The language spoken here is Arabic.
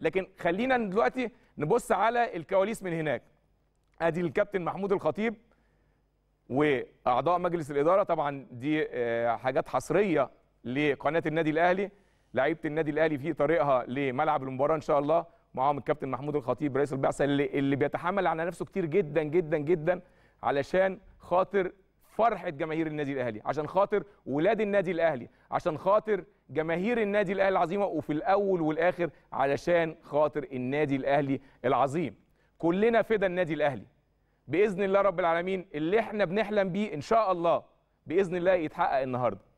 لكن خلينا دلوقتي نبص على الكواليس من هناك ادي الكابتن محمود الخطيب واعضاء مجلس الاداره طبعا دي آه، حاجات حصريه لقناه النادي الاهلي لعيبه النادي الاهلي في طريقها لملعب المباراه ان شاء الله معاهم الكابتن محمود الخطيب رئيس البعثه اللي, اللي بيتحمل على نفسه كتير جدا جدا جدا علشان خاطر فرحه جماهير النادي الاهلي عشان خاطر ولاد النادي الاهلي عشان خاطر جماهير النادي الاهلي العظيمه وفي الاول والاخر علشان خاطر النادي الاهلي العظيم كلنا فدا النادي الاهلي باذن الله رب العالمين اللي احنا بنحلم بيه ان شاء الله باذن الله يتحقق النهارده